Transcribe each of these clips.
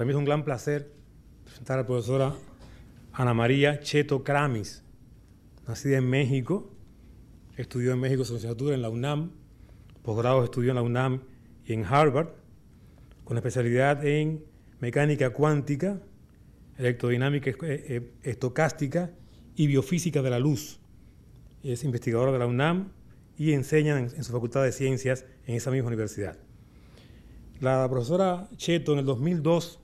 Para mí es un gran placer presentar a la profesora Ana María Cheto Kramis, nacida en México, estudió en México su licenciatura en la UNAM, posgrado estudió en la UNAM y en Harvard, con especialidad en mecánica cuántica, electrodinámica eh, eh, estocástica y biofísica de la luz. Es investigadora de la UNAM y enseña en su Facultad de Ciencias en esa misma universidad. La profesora Cheto en el 2002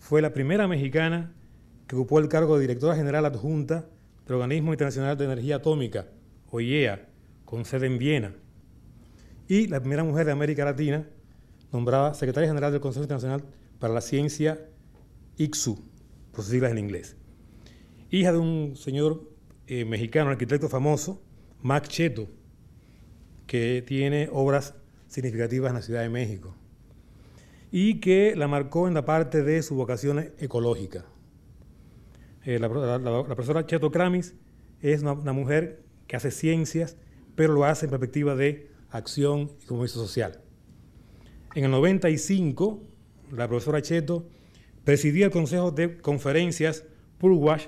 fue la primera mexicana que ocupó el cargo de directora general adjunta del Organismo Internacional de Energía Atómica, OIEA, con sede en Viena. Y la primera mujer de América Latina nombrada secretaria general del Consejo Internacional para la Ciencia, ICSU, por sus siglas en inglés. Hija de un señor eh, mexicano, arquitecto famoso, Mac Cheto, que tiene obras significativas en la Ciudad de México y que la marcó en la parte de su vocación ecológica. Eh, la, profesora Cheto Kramis es una, mujer que hace ciencias, pero lo hace en perspectiva de acción y compromiso social. En el 95, la profesora Cheto presidía el Consejo de Conferencias Purwash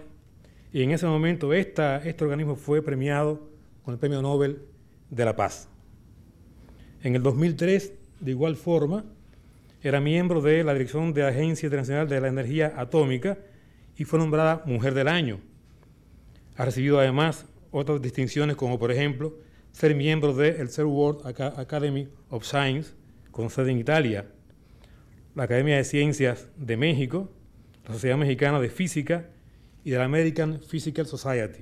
y en ese momento esta, este organismo fue premiado con el Premio Nobel de la Paz. En el 2003, de igual forma, era miembro de la dirección de la Agencia Internacional de la Energía Atómica y fue nombrada Mujer del Año. Ha recibido además otras distinciones como por ejemplo ser miembro del de Third World Academy of Science con sede en Italia, la Academia de Ciencias de México, la Sociedad Mexicana de Física y de la American Physical Society.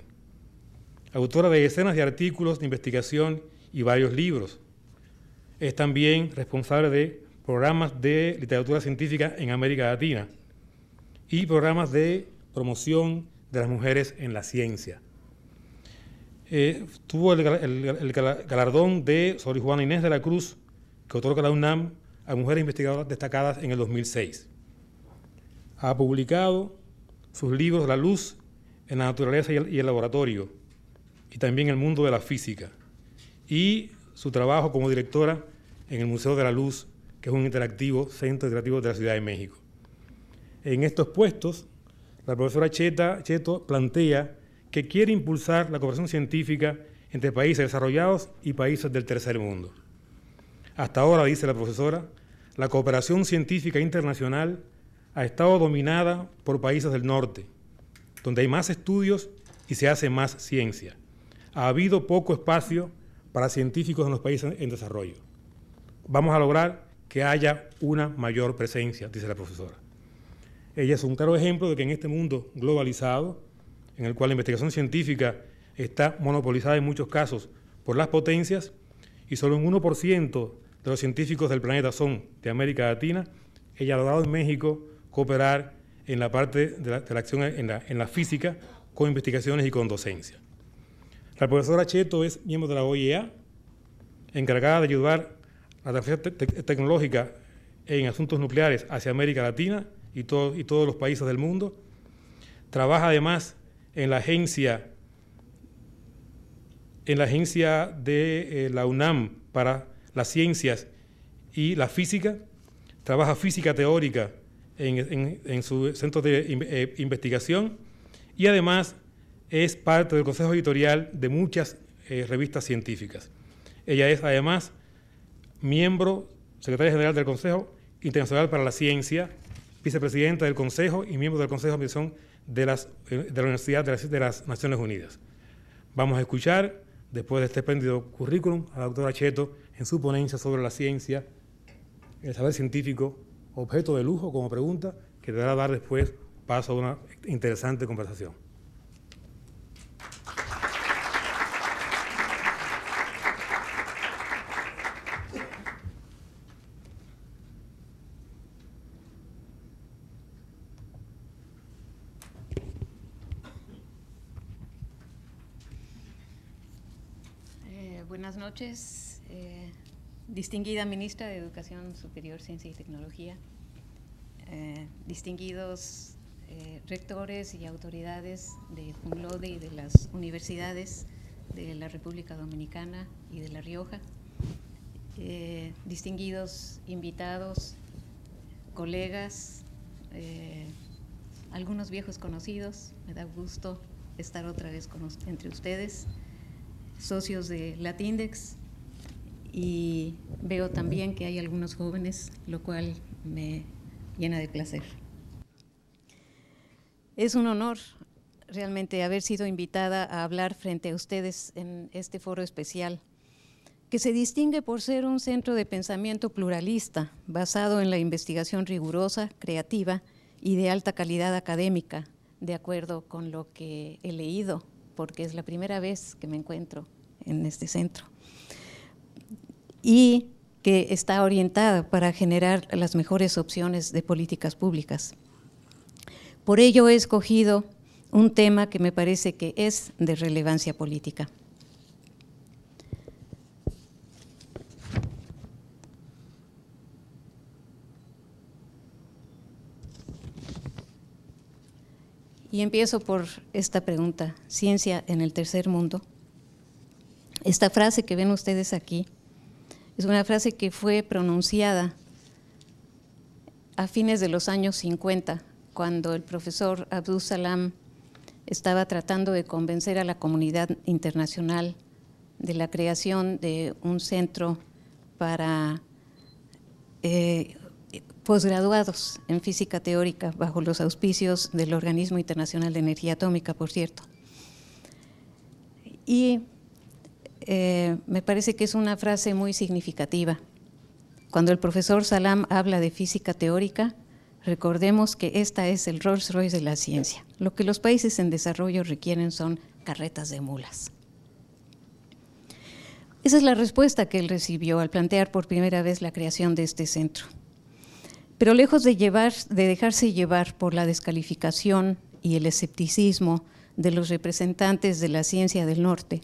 Autora de decenas de artículos de investigación y varios libros. Es también responsable de programas de literatura científica en América Latina y programas de promoción de las mujeres en la ciencia. Eh, tuvo el, galardón de Sor Juana Inés de la Cruz, que otorga la UNAM a mujeres investigadoras destacadas en el 2006. Ha publicado sus libros La luz en la naturaleza y el, y el laboratorio, y también El mundo de la física, y su trabajo como directora en el Museo de la Luz es un interactivo, centro interactivo de la Ciudad de México. En estos puestos, la profesora Cheta, Cheto plantea que quiere impulsar la cooperación científica entre países desarrollados y países del tercer mundo. Hasta ahora, dice la profesora, la cooperación científica internacional ha estado dominada por países del norte, donde hay más estudios y se hace más ciencia. Ha habido poco espacio para científicos en los países en desarrollo. Vamos a lograr que haya una mayor presencia, dice la profesora. Ella es un claro ejemplo de que en este mundo globalizado, en el cual la investigación científica está monopolizada en muchos casos por las potencias, y solo un 1% de los científicos del planeta son de América Latina, ella ha dado en México cooperar en la parte de la, acción en la, en la física con investigaciones y con docencia. La profesora Cheto es miembro de la OIEA, encargada de ayudar la transferencia tecnológica en asuntos nucleares hacia América Latina y, todos y todos los países del mundo. Trabaja además en la agencia, en la agencia de eh, la UNAM para las ciencias y la física. Trabaja física teórica en, en, su centro de eh, investigación y además es parte del consejo editorial de muchas eh, revistas científicas. Ella es además miembro, secretaria general del Consejo Internacional para la Ciencia, vicepresidenta del Consejo y miembro del Consejo de Administración de, las, eh, de la Universidad de las, Naciones Unidas. Vamos a escuchar, después de este espléndido currículum, a la doctora Cheto en su ponencia sobre la ciencia, el saber científico, objeto de lujo como pregunta, que te dará dar después paso a una interesante conversación. noches, eh, distinguida ministra de Educación Superior, Ciencia y Tecnología, eh, distinguidos eh, rectores y autoridades de FUNLODE y de las universidades de la República Dominicana y de La Rioja, distinguidos invitados, colegas, algunos viejos conocidos, me da gusto estar otra vez entre ustedes socios de Latindex y veo también que hay algunos jóvenes, lo cual me llena de placer. Es un honor realmente haber sido invitada a hablar frente a ustedes en este foro especial, que se distingue por ser un centro de pensamiento pluralista, basado en la investigación rigurosa, creativa y de alta calidad académica, de acuerdo con lo que he leído porque es la primera vez que me encuentro en este centro. Y que está orientada para generar las mejores opciones de políticas públicas. Por ello he escogido un tema que me parece que es de relevancia política. Y empiezo por esta pregunta, ciencia en el tercer mundo. Esta frase que ven ustedes aquí es una frase que fue pronunciada a fines de los años 50, cuando el profesor Abdul Salam estaba tratando de convencer a la comunidad internacional de la creación de un centro para eh, posgraduados en física teórica bajo los auspicios del Organismo Internacional de Energía Atómica, por cierto. Y eh, me parece que es una frase muy significativa. Cuando el profesor Salam habla de física teórica, recordemos que esta es el Rolls Royce de la ciencia. Lo que los países en desarrollo requieren son carretas de mulas. Esa es la respuesta que él recibió al plantear por primera vez la creación de este centro. Pero lejos de, llevar, de dejarse llevar por la descalificación y el escepticismo de los representantes de la ciencia del norte,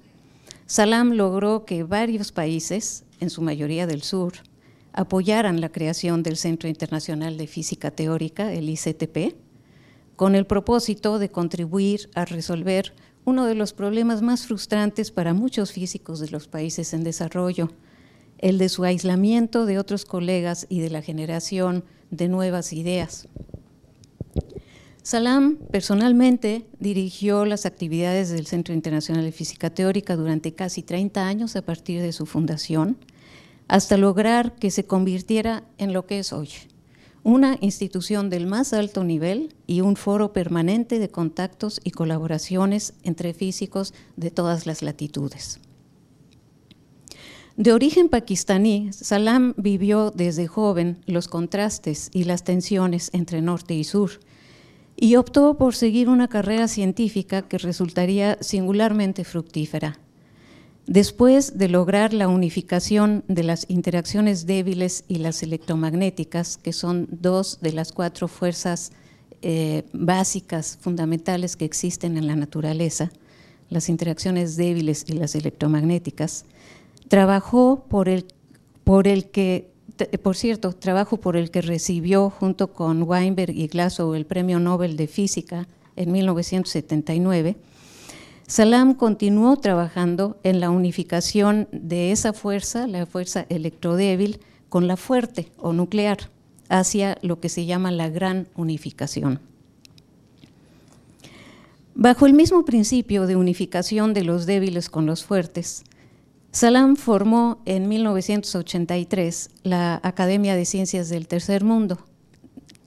Salam logró que varios países, en su mayoría del sur, apoyaran la creación del Centro Internacional de Física Teórica, el ICTP, con el propósito de contribuir a resolver uno de los problemas más frustrantes para muchos físicos de los países en desarrollo, el de su aislamiento de otros colegas y de la generación de nuevas ideas. Salam personalmente dirigió las actividades del Centro Internacional de Física Teórica durante casi 30 años a partir de su fundación, hasta lograr que se convirtiera en lo que es hoy, una institución del más alto nivel y un foro permanente de contactos y colaboraciones entre físicos de todas las latitudes. De origen pakistaní, Salam vivió desde joven los contrastes y las tensiones entre norte y sur y optó por seguir una carrera científica que resultaría singularmente fructífera. Después de lograr la unificación de las interacciones débiles y las electromagnéticas, que son dos de las cuatro fuerzas eh, básicas, fundamentales que existen en la naturaleza, las interacciones débiles y las electromagnéticas, Trabajó por el, que, por cierto, trabajo por el que recibió junto con Weinberg y Glashow el Premio Nobel de Física en 1979. Salam continuó trabajando en la unificación de esa fuerza, la fuerza electrodébil, con la fuerte o nuclear, hacia lo que se llama la gran unificación. Bajo el mismo principio de unificación de los débiles con los fuertes, Salam formó en 1983 la Academia de Ciencias del Tercer Mundo,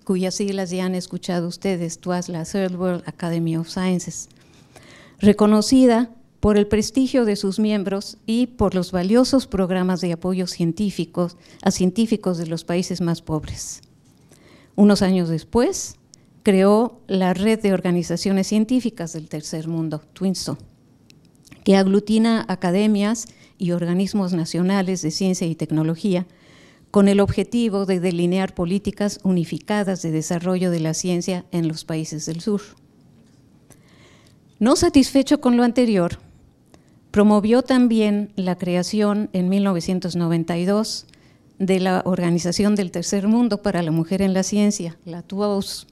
cuyas siglas ya han escuchado ustedes, TwAS la Third World Academy of Sciences, reconocida por el prestigio de sus miembros y por los valiosos programas de apoyo científicos a científicos de los países más pobres. Unos años después, creó la Red de Organizaciones Científicas del Tercer Mundo, TWINSO, que aglutina academias y organismos nacionales de ciencia y tecnología con el objetivo de delinear políticas unificadas de desarrollo de la ciencia en los países del sur. No satisfecho con lo anterior, promovió también la creación en 1992 de la Organización del Tercer Mundo para la Mujer en la Ciencia, la tuos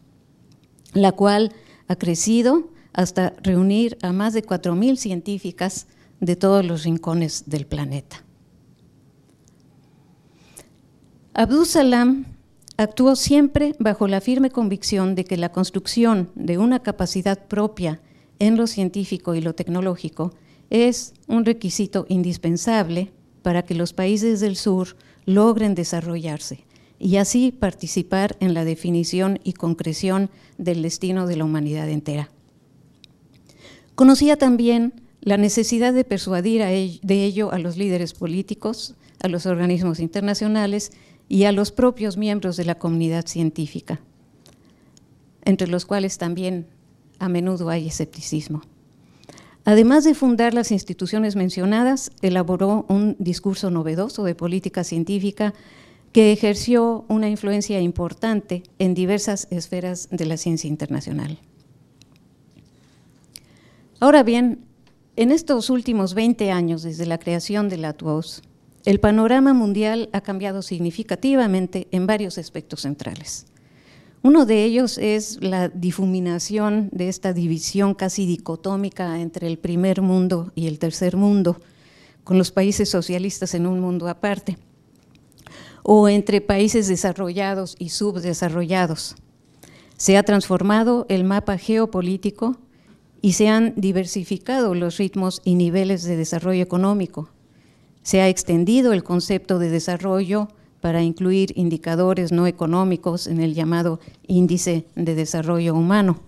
la cual ha crecido hasta reunir a más de 4.000 científicas de todos los rincones del planeta. Abdus Salam actuó siempre bajo la firme convicción de que la construcción de una capacidad propia en lo científico y lo tecnológico es un requisito indispensable para que los países del sur logren desarrollarse y así participar en la definición y concreción del destino de la humanidad entera. Conocía también la necesidad de persuadir a de ello a los líderes políticos, a los organismos internacionales y a los propios miembros de la comunidad científica, entre los cuales también a menudo hay escepticismo. Además de fundar las instituciones mencionadas, elaboró un discurso novedoso de política científica que ejerció una influencia importante en diversas esferas de la ciencia internacional. Ahora bien, en estos últimos 20 años, desde la creación de la el panorama mundial ha cambiado significativamente en varios aspectos centrales. Uno de ellos es la difuminación de esta división casi dicotómica entre el primer mundo y el tercer mundo, con los países socialistas en un mundo aparte, o entre países desarrollados y subdesarrollados. Se ha transformado el mapa geopolítico y se han diversificado los ritmos y niveles de desarrollo económico. Se ha extendido el concepto de desarrollo para incluir indicadores no económicos en el llamado índice de desarrollo humano.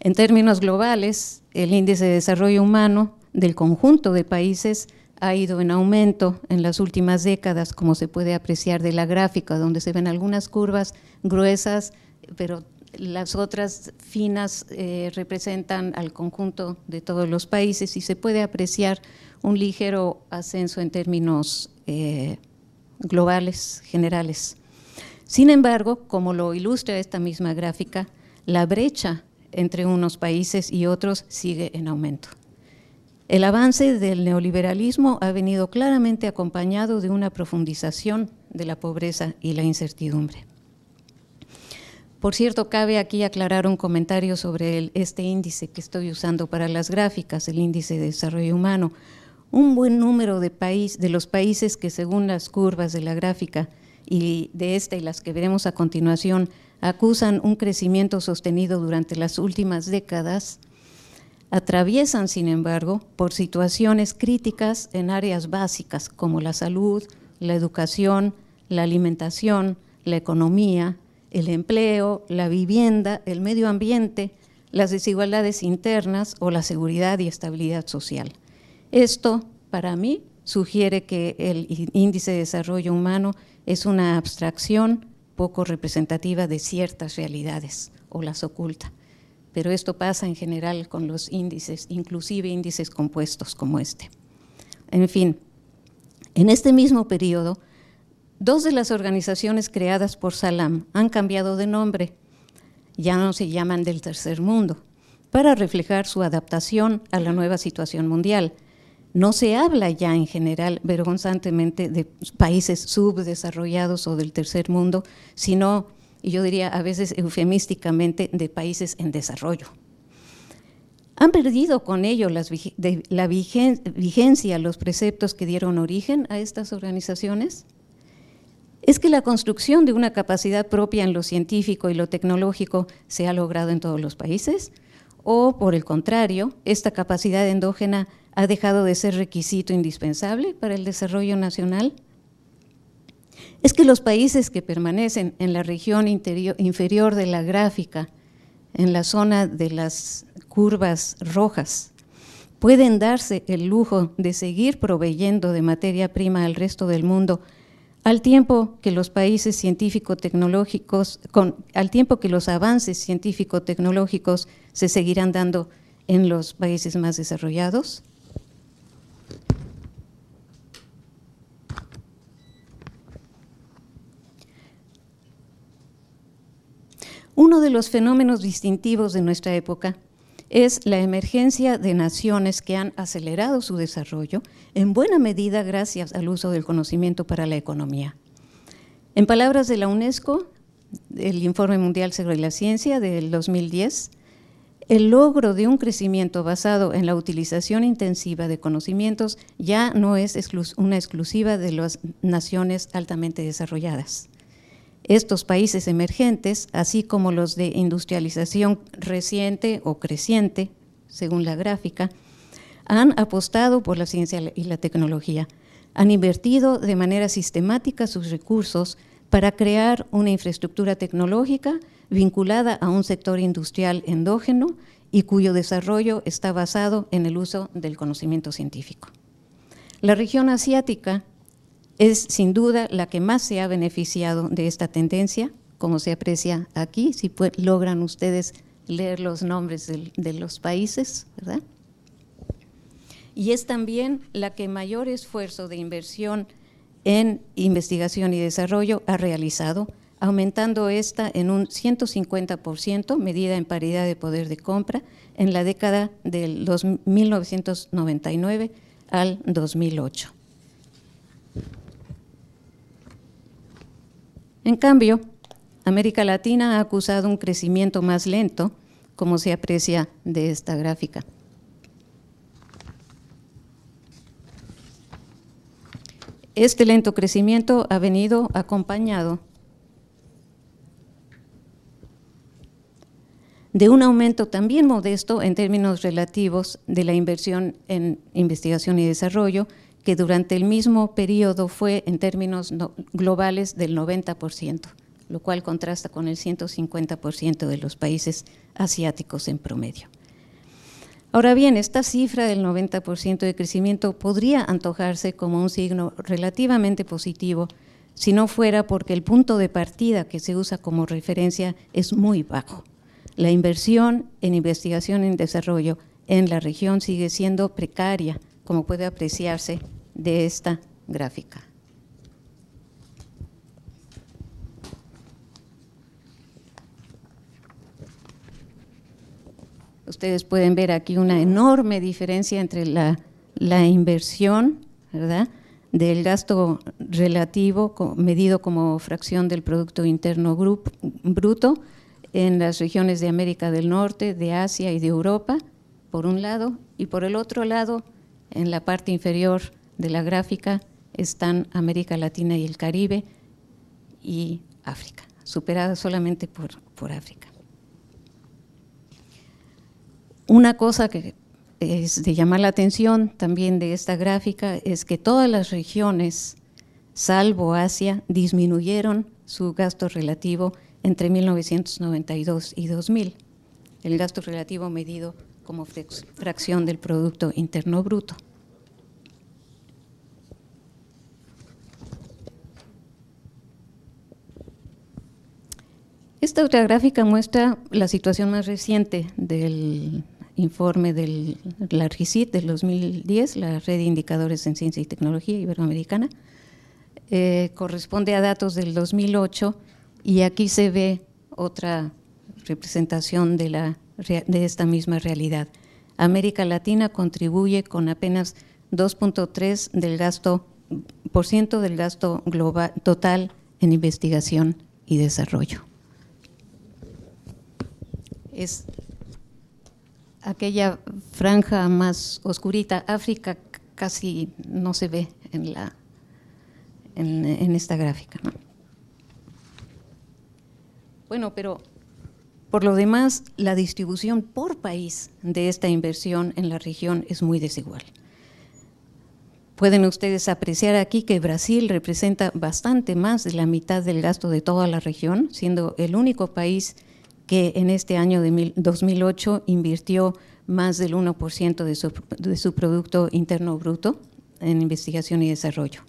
En términos globales, el índice de desarrollo humano del conjunto de países ha ido en aumento en las últimas décadas, como se puede apreciar de la gráfica, donde se ven algunas curvas gruesas, pero las otras finas eh, representan al conjunto de todos los países y se puede apreciar un ligero ascenso en términos eh, globales, generales. Sin embargo, como lo ilustra esta misma gráfica, la brecha entre unos países y otros sigue en aumento. El avance del neoliberalismo ha venido claramente acompañado de una profundización de la pobreza y la incertidumbre. Por cierto, cabe aquí aclarar un comentario sobre este índice que estoy usando para las gráficas, el índice de desarrollo humano. Un buen número de, de los países que según las curvas de la gráfica y de esta y las que veremos a continuación, acusan un crecimiento sostenido durante las últimas décadas, atraviesan, sin embargo, por situaciones críticas en áreas básicas como la salud, la educación, la alimentación, la economía, el empleo, la vivienda, el medio ambiente, las desigualdades internas o la seguridad y estabilidad social. Esto, para mí, sugiere que el índice de desarrollo humano es una abstracción poco representativa de ciertas realidades o las oculta pero esto pasa en general con los índices, inclusive índices compuestos como este. En fin, en este mismo periodo, dos de las organizaciones creadas por Salam han cambiado de nombre, ya no se llaman del tercer mundo, para reflejar su adaptación a la nueva situación mundial. No se habla ya en general vergonzantemente de países subdesarrollados o del tercer mundo, sino y yo diría a veces eufemísticamente, de países en desarrollo. Han perdido con ello la vigencia los preceptos que dieron origen a estas organizaciones. Es que la construcción de una capacidad propia en lo científico y lo tecnológico se ha logrado en todos los países, o por el contrario, esta capacidad endógena ha dejado de ser requisito indispensable para el desarrollo nacional es que los países que permanecen en la región inferior de la gráfica, en la zona de las curvas rojas, pueden darse el lujo de seguir proveyendo de materia prima al resto del mundo al tiempo que los países científico-tecnológicos, al tiempo que los avances científico-tecnológicos se seguirán dando en los países más desarrollados? Uno de los fenómenos distintivos de nuestra época es la emergencia de naciones que han acelerado su desarrollo, en buena medida gracias al uso del conocimiento para la economía. En palabras de la UNESCO, el Informe Mundial sobre la Ciencia del 2010, el logro de un crecimiento basado en la utilización intensiva de conocimientos ya no es una exclusiva de las naciones altamente desarrolladas estos países emergentes, así como los de industrialización reciente o creciente, según la gráfica, han apostado por la ciencia y la tecnología. Han invertido de manera sistemática sus recursos para crear una infraestructura tecnológica vinculada a un sector industrial endógeno y cuyo desarrollo está basado en el uso del conocimiento científico. La región asiática es sin duda la que más se ha beneficiado de esta tendencia, como se aprecia aquí, si logran ustedes leer los nombres de, los países, ¿verdad? Y es también la que mayor esfuerzo de inversión en investigación y desarrollo ha realizado, aumentando esta en un 150%, medida en paridad de poder de compra, en la década del 1999 al 2008. En cambio, América Latina ha acusado un crecimiento más lento, como se aprecia de esta gráfica. Este lento crecimiento ha venido acompañado de un aumento también modesto en términos relativos de la inversión en investigación y desarrollo, que durante el mismo periodo fue en términos globales del 90%, lo cual contrasta con el 150% de los países asiáticos en promedio. Ahora bien, esta cifra del 90% de crecimiento podría antojarse como un signo relativamente positivo si no fuera porque el punto de partida que se usa como referencia es muy bajo. La inversión en investigación y desarrollo en la región sigue siendo precaria, como puede apreciarse de esta gráfica. Ustedes pueden ver aquí una enorme diferencia entre la, inversión, del gasto relativo medido como fracción del Producto Interno Bruto en las regiones de América del Norte, de Asia y de Europa, por un lado, y por el otro lado, en la parte inferior de la gráfica están América Latina y el Caribe y África, superada solamente por, por África. Una cosa que es de llamar la atención también de esta gráfica es que todas las regiones, salvo Asia, disminuyeron su gasto relativo entre 1992 y 2000, el gasto relativo medido como fracción del Producto Interno Bruto. Esta otra gráfica muestra la situación más reciente del informe del la del 2010, la Red de Indicadores en Ciencia y Tecnología Iberoamericana. Eh, corresponde a datos del 2008 y aquí se ve otra representación de, esta misma realidad. América Latina contribuye con apenas 2.3 del gasto por ciento del gasto global total en investigación y desarrollo es aquella franja más oscurita. África casi no se ve en, la, en, esta gráfica. Bueno, pero por lo demás, la distribución por país de esta inversión en la región es muy desigual. Pueden ustedes apreciar aquí que Brasil representa bastante más de la mitad del gasto de toda la región, siendo el único país que en este año de 2008 invirtió más del 1% de su, de Producto Interno Bruto en investigación y desarrollo.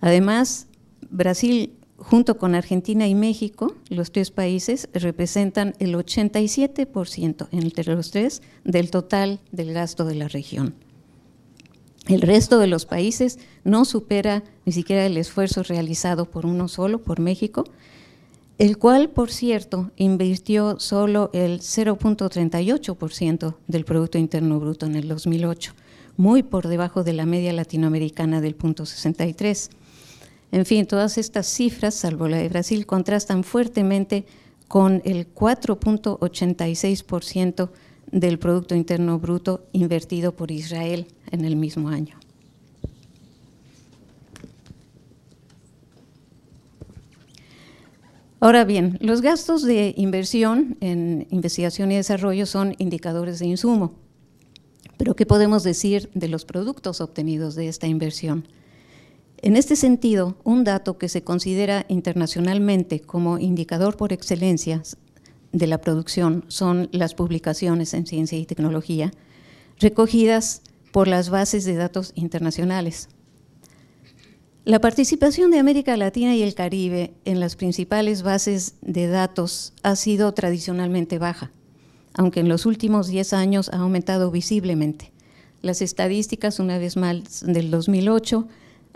Además, Brasil, junto con Argentina y México, los tres países representan el 87% entre los tres del total del gasto de la región. El resto de los países no supera ni siquiera el esfuerzo realizado por uno solo, por México, el cual, por cierto, invirtió solo el 0.38% del Producto Interno Bruto en el 2008, muy por debajo de la media latinoamericana del 0.63%. En fin, todas estas cifras, salvo la de Brasil, contrastan fuertemente con el 4.86% del Producto Interno Bruto invertido por Israel en el mismo año. Ahora bien, los gastos de inversión en investigación y desarrollo son indicadores de insumo. Pero ¿qué podemos decir de los productos obtenidos de esta inversión? En este sentido, un dato que se considera internacionalmente como indicador por excelencia de la producción son las publicaciones en ciencia y tecnología, recogidas por las bases de datos internacionales, la participación de América Latina y el Caribe en las principales bases de datos ha sido tradicionalmente baja, aunque en los últimos 10 años ha aumentado visiblemente. Las estadísticas, una vez más, del 2008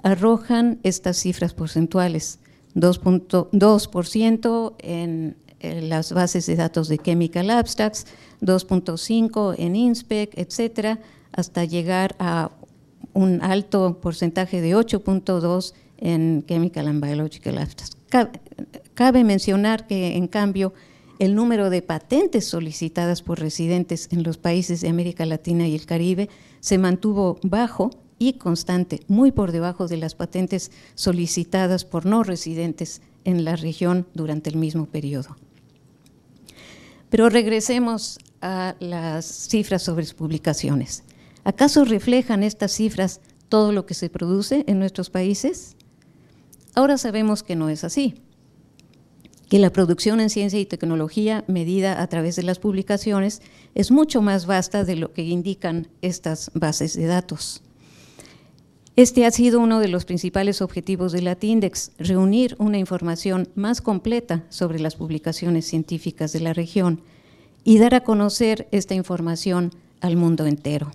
arrojan estas cifras porcentuales, 2.2% en eh, las bases de datos de Chemical Abstracts, 2.5 en INSPEC, etcétera, hasta llegar a un alto porcentaje de 8.2 en Chemical and Biological abstracts Cabe mencionar que, en cambio, el número de patentes solicitadas por residentes en los países de América Latina y el Caribe se mantuvo bajo y constante, muy por debajo de las patentes solicitadas por no residentes en la región durante el mismo periodo. Pero regresemos a las cifras sobre publicaciones. ¿Acaso reflejan estas cifras todo lo que se produce en nuestros países? Ahora sabemos que no es así, que la producción en ciencia y tecnología medida a través de las publicaciones es mucho más vasta de lo que indican estas bases de datos. Este ha sido uno de los principales objetivos de Latindex, reunir una información más completa sobre las publicaciones científicas de la región y dar a conocer esta información al mundo entero.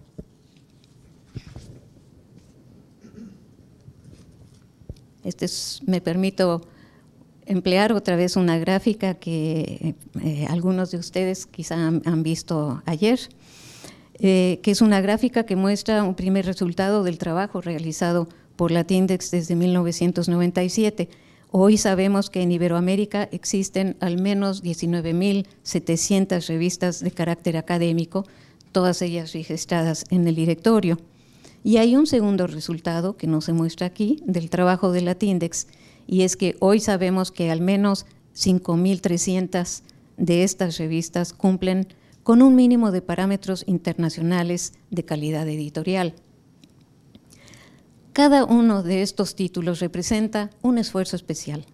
Este me permito emplear otra vez una gráfica que eh, algunos de ustedes quizá han, visto ayer, eh, que es una gráfica que muestra un primer resultado del trabajo realizado por Latindex desde 1997. Hoy sabemos que en Iberoamérica existen al menos 19.700 revistas de carácter académico, todas ellas registradas en el directorio. Y hay un segundo resultado que no se muestra aquí del trabajo de la y es que hoy sabemos que al menos 5.300 de estas revistas cumplen con un mínimo de parámetros internacionales de calidad editorial. Cada uno de estos títulos representa un esfuerzo especial,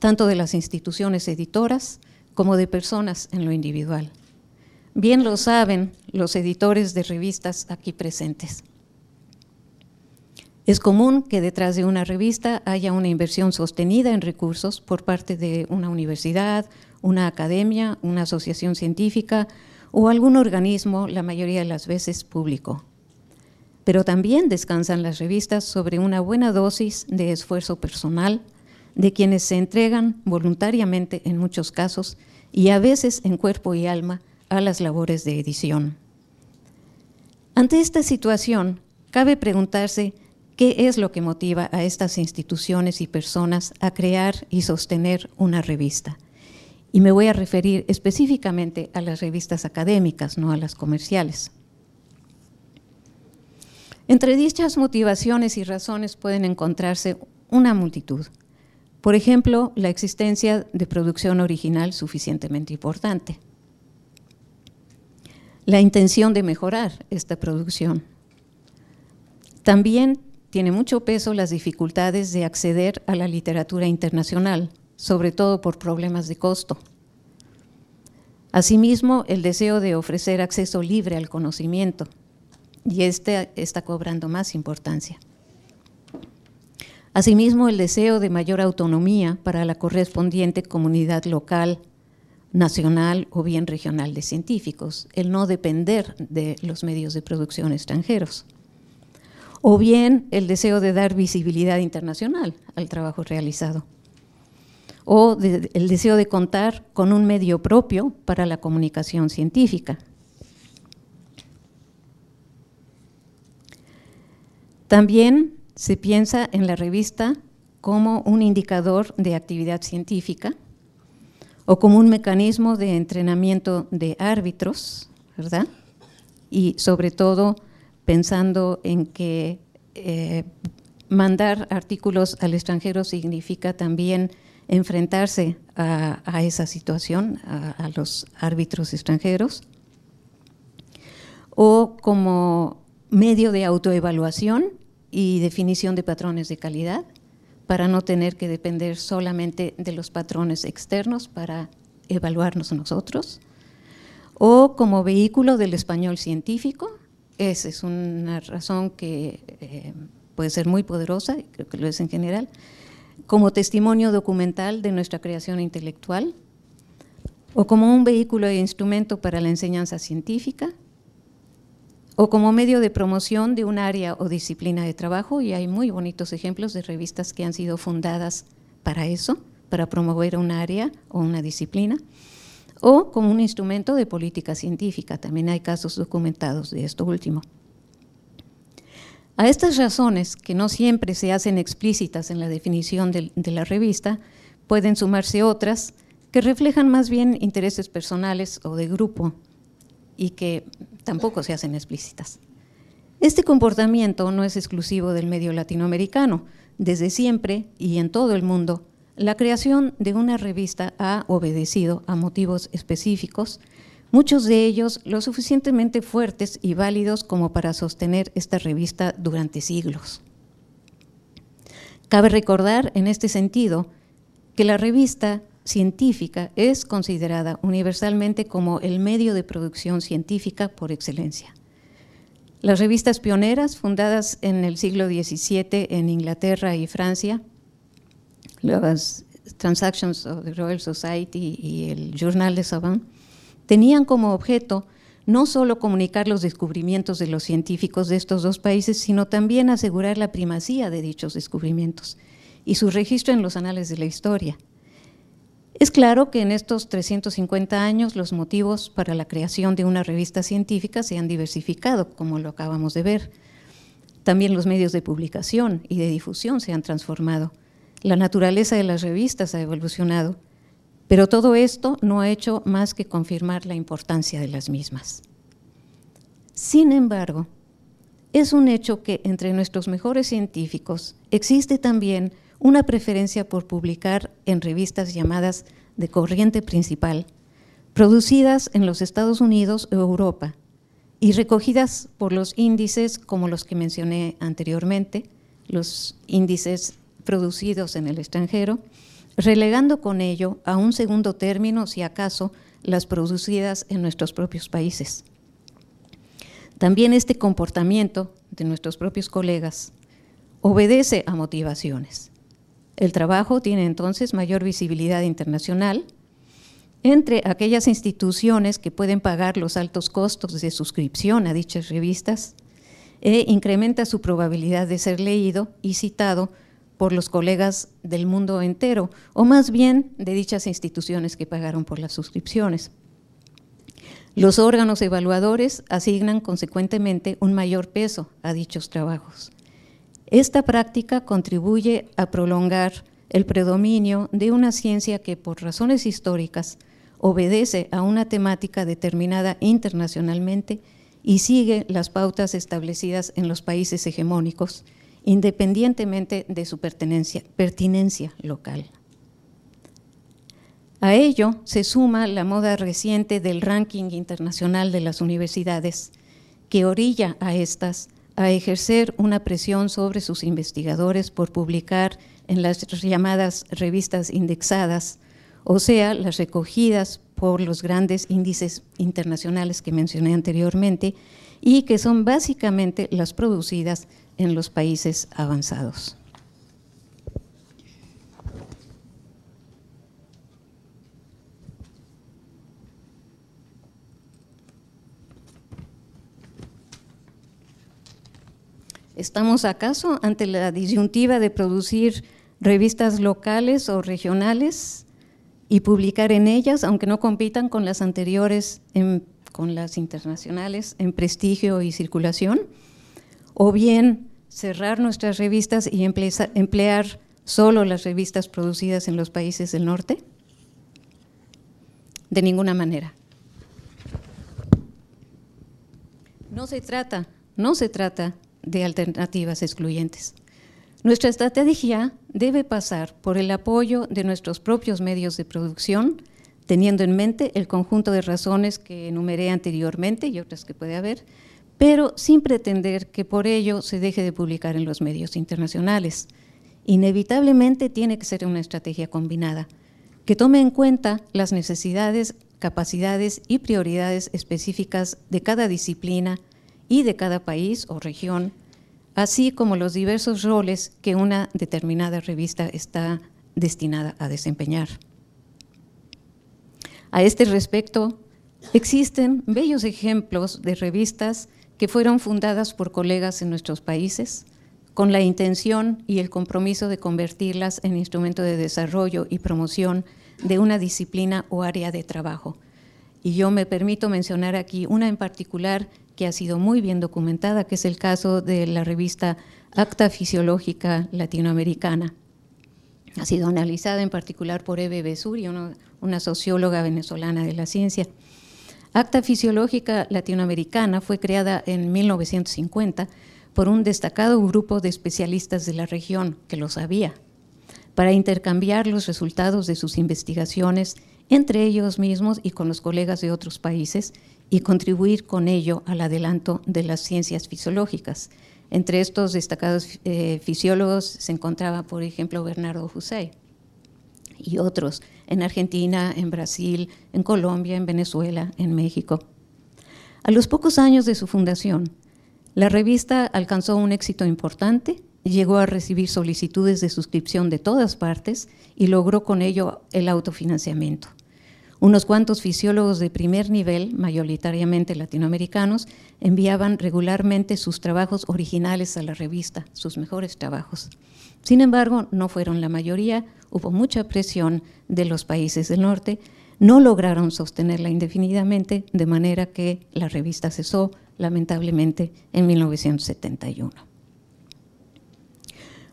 tanto de las instituciones editoras como de personas en lo individual. Bien lo saben los editores de revistas aquí presentes. Es común que detrás de una revista haya una inversión sostenida en recursos por parte de una universidad, una academia, una asociación científica o algún organismo, la mayoría de las veces público. Pero también descansan las revistas sobre una buena dosis de esfuerzo personal de quienes se entregan voluntariamente en muchos casos y a veces en cuerpo y alma a las labores de edición. Ante esta situación, cabe preguntarse ¿Qué es lo que motiva a estas instituciones y personas a crear y sostener una revista? Y me voy a referir específicamente a las revistas académicas, no a las comerciales. Entre dichas motivaciones y razones pueden encontrarse una multitud. Por ejemplo, la existencia de producción original suficientemente importante. La intención de mejorar esta producción. También tiene mucho peso las dificultades de acceder a la literatura internacional, sobre todo por problemas de costo. Asimismo, el deseo de ofrecer acceso libre al conocimiento, y este está cobrando más importancia. Asimismo, el deseo de mayor autonomía para la correspondiente comunidad local, nacional o bien regional de científicos, el no depender de los medios de producción extranjeros o bien el deseo de dar visibilidad internacional al trabajo realizado, o el deseo de contar con un medio propio para la comunicación científica. También se piensa en la revista como un indicador de actividad científica o como un mecanismo de entrenamiento de árbitros, ¿verdad? Y sobre todo pensando en que eh, mandar artículos al extranjero significa también enfrentarse a, esa situación, a, los árbitros extranjeros, o como medio de autoevaluación y definición de patrones de calidad, para no tener que depender solamente de los patrones externos para evaluarnos nosotros, o como vehículo del español científico, esa es una razón que eh, puede ser muy poderosa, creo que lo es en general, como testimonio documental de nuestra creación intelectual, o como un vehículo e instrumento para la enseñanza científica, o como medio de promoción de un área o disciplina de trabajo, y hay muy bonitos ejemplos de revistas que han sido fundadas para eso, para promover un área o una disciplina o como un instrumento de política científica. También hay casos documentados de esto último. A estas razones, que no siempre se hacen explícitas en la definición de, la revista, pueden sumarse otras que reflejan más bien intereses personales o de grupo y que tampoco se hacen explícitas. Este comportamiento no es exclusivo del medio latinoamericano. Desde siempre y en todo el mundo la creación de una revista ha obedecido a motivos específicos, muchos de ellos lo suficientemente fuertes y válidos como para sostener esta revista durante siglos. Cabe recordar en este sentido que la revista científica es considerada universalmente como el medio de producción científica por excelencia. Las revistas pioneras, fundadas en el siglo XVII en Inglaterra y Francia, las Transactions of the Royal Society y el Journal de Savant, tenían como objeto no solo comunicar los descubrimientos de los científicos de estos dos países, sino también asegurar la primacía de dichos descubrimientos y su registro en los anales de la historia. Es claro que en estos 350 años los motivos para la creación de una revista científica se han diversificado, como lo acabamos de ver. También los medios de publicación y de difusión se han transformado la naturaleza de las revistas ha evolucionado, pero todo esto no ha hecho más que confirmar la importancia de las mismas. Sin embargo, es un hecho que entre nuestros mejores científicos existe también una preferencia por publicar en revistas llamadas de corriente principal, producidas en los Estados Unidos o Europa y recogidas por los índices como los que mencioné anteriormente, los índices producidos en el extranjero, relegando con ello a un segundo término, si acaso, las producidas en nuestros propios países. También este comportamiento de nuestros propios colegas obedece a motivaciones. El trabajo tiene entonces mayor visibilidad internacional entre aquellas instituciones que pueden pagar los altos costos de suscripción a dichas revistas e incrementa su probabilidad de ser leído y citado por los colegas del mundo entero, o más bien de dichas instituciones que pagaron por las suscripciones. Los órganos evaluadores asignan consecuentemente un mayor peso a dichos trabajos. Esta práctica contribuye a prolongar el predominio de una ciencia que por razones históricas obedece a una temática determinada internacionalmente y sigue las pautas establecidas en los países hegemónicos, independientemente de su pertenencia, pertinencia local. A ello se suma la moda reciente del ranking internacional de las universidades, que orilla a estas a ejercer una presión sobre sus investigadores por publicar en las llamadas revistas indexadas, o sea, las recogidas por los grandes índices internacionales que mencioné anteriormente y que son básicamente las producidas en los países avanzados. ¿Estamos acaso ante la disyuntiva de producir revistas locales o regionales y publicar en ellas, aunque no compitan con las anteriores, con las internacionales, en prestigio y circulación? o bien cerrar nuestras revistas y emplear solo las revistas producidas en los países del norte? De ninguna manera. No se trata, no se trata de alternativas excluyentes. Nuestra estrategia debe pasar por el apoyo de nuestros propios medios de producción, teniendo en mente el conjunto de razones que enumeré anteriormente y otras que puede haber, pero sin pretender que por ello se deje de publicar en los medios internacionales. Inevitablemente tiene que ser una estrategia combinada, que tome en cuenta las necesidades, capacidades y prioridades específicas de cada disciplina y de cada país o región, así como los diversos roles que una determinada revista está destinada a desempeñar. A este respecto, existen bellos ejemplos de revistas que fueron fundadas por colegas en nuestros países con la intención y el compromiso de convertirlas en instrumento de desarrollo y promoción de una disciplina o área de trabajo. Y yo me permito mencionar aquí una en particular que ha sido muy bien documentada, que es el caso de la revista Acta Fisiológica Latinoamericana. Ha sido analizada en particular por Eve Besuri, una socióloga venezolana de la ciencia. Acta Fisiológica Latinoamericana fue creada en 1950 por un destacado grupo de especialistas de la región que lo sabía, para intercambiar los resultados de sus investigaciones entre ellos mismos y con los colegas de otros países y contribuir con ello al adelanto de las ciencias fisiológicas. Entre estos destacados eh, fisiólogos se encontraba, por ejemplo, Bernardo José y otros en Argentina, en Brasil, en Colombia, en Venezuela, en México. A los pocos años de su fundación, la revista alcanzó un éxito importante, llegó a recibir solicitudes de suscripción de todas partes y logró con ello el autofinanciamiento. Unos cuantos fisiólogos de primer nivel, mayoritariamente latinoamericanos, enviaban regularmente sus trabajos originales a la revista, sus mejores trabajos. Sin embargo, no fueron la mayoría hubo mucha presión de los países del norte, no lograron sostenerla indefinidamente, de manera que la revista cesó, lamentablemente, en 1971.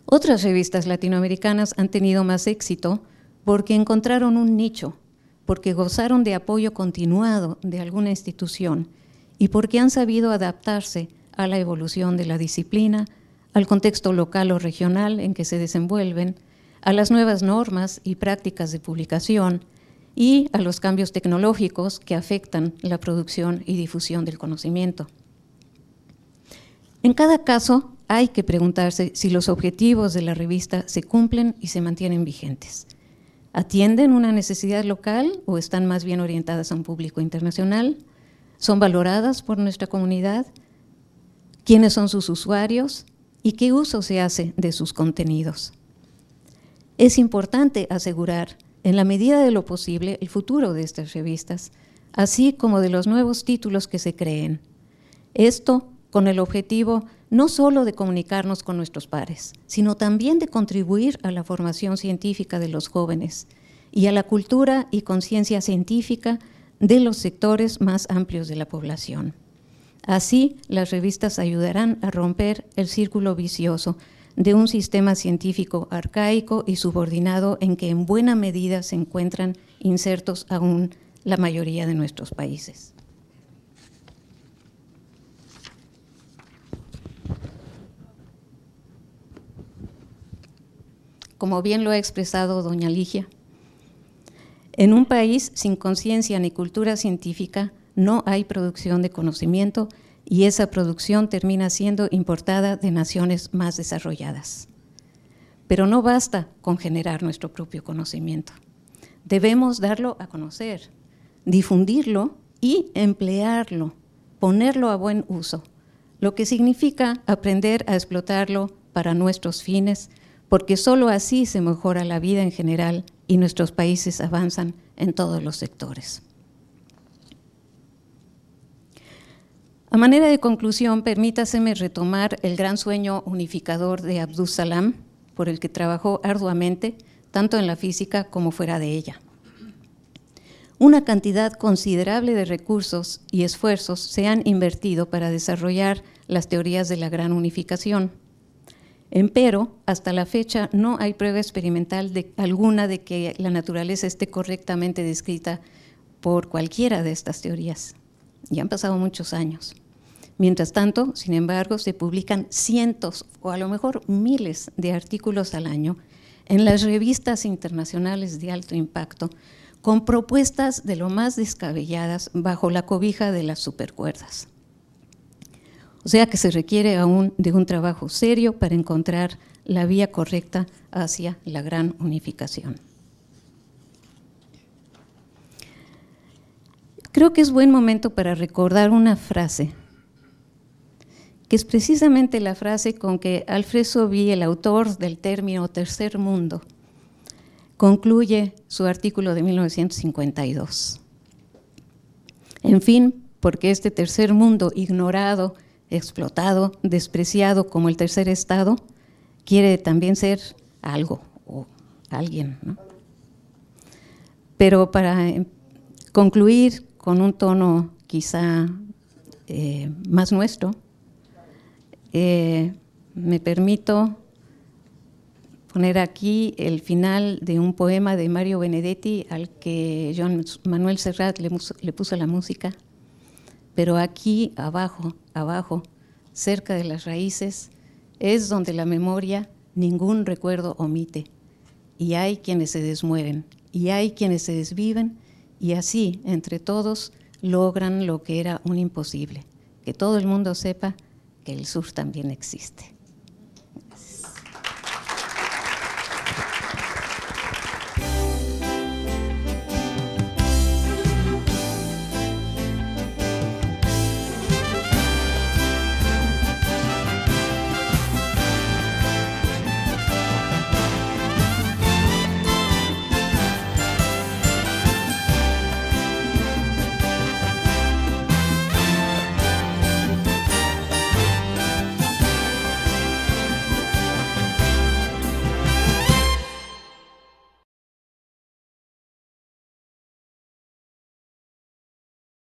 Otras revistas latinoamericanas han tenido más éxito porque encontraron un nicho, porque gozaron de apoyo continuado de alguna institución y porque han sabido adaptarse a la evolución de la disciplina, al contexto local o regional en que se desenvuelven, a las nuevas normas y prácticas de publicación y a los cambios tecnológicos que afectan la producción y difusión del conocimiento. En cada caso, hay que preguntarse si los objetivos de la revista se cumplen y se mantienen vigentes. ¿Atienden una necesidad local o están más bien orientadas a un público internacional? ¿Son valoradas por nuestra comunidad? ¿Quiénes son sus usuarios? ¿Y qué uso se hace de sus contenidos? es importante asegurar, en la medida de lo posible, el futuro de estas revistas, así como de los nuevos títulos que se creen. Esto con el objetivo no solo de comunicarnos con nuestros pares, sino también de contribuir a la formación científica de los jóvenes y a la cultura y conciencia científica de los sectores más amplios de la población. Así, las revistas ayudarán a romper el círculo vicioso de un sistema científico arcaico y subordinado en que en buena medida se encuentran insertos aún la mayoría de nuestros países. Como bien lo ha expresado doña Ligia, en un país sin conciencia ni cultura científica no hay producción de conocimiento y esa producción termina siendo importada de naciones más desarrolladas. Pero no basta con generar nuestro propio conocimiento. Debemos darlo a conocer, difundirlo y emplearlo, ponerlo a buen uso, lo que significa aprender a explotarlo para nuestros fines, porque sólo así se mejora la vida en general y nuestros países avanzan en todos los sectores. A manera de conclusión, permítaseme retomar el gran sueño unificador de Abdus Salam, por el que trabajó arduamente, tanto en la física como fuera de ella. Una cantidad considerable de recursos y esfuerzos se han invertido para desarrollar las teorías de la gran unificación. Empero, hasta la fecha no hay prueba experimental de, alguna de que la naturaleza esté correctamente descrita por cualquiera de estas teorías. Ya han pasado muchos años. Mientras tanto, sin embargo, se publican cientos o a lo mejor miles de artículos al año en las revistas internacionales de alto impacto con propuestas de lo más descabelladas bajo la cobija de las supercuerdas. O sea que se requiere aún de un trabajo serio para encontrar la vía correcta hacia la gran unificación. Creo que es buen momento para recordar una frase, que es precisamente la frase con que Alfredo Sauvy, el autor del término tercer mundo, concluye su artículo de 1952. En fin, porque este tercer mundo ignorado, explotado, despreciado como el tercer estado, quiere también ser algo o alguien. Pero para em, concluir con un tono quizá eh, más nuestro, eh, me permito poner aquí el final de un poema de Mario Benedetti al que Manuel Serrat le, puso la música, pero aquí abajo, abajo, cerca de las raíces, es donde la memoria ningún recuerdo omite, y hay quienes se desmueren, y hay quienes se desviven, y así, entre todos, logran lo que era un imposible, que todo el mundo sepa que el sur también existe.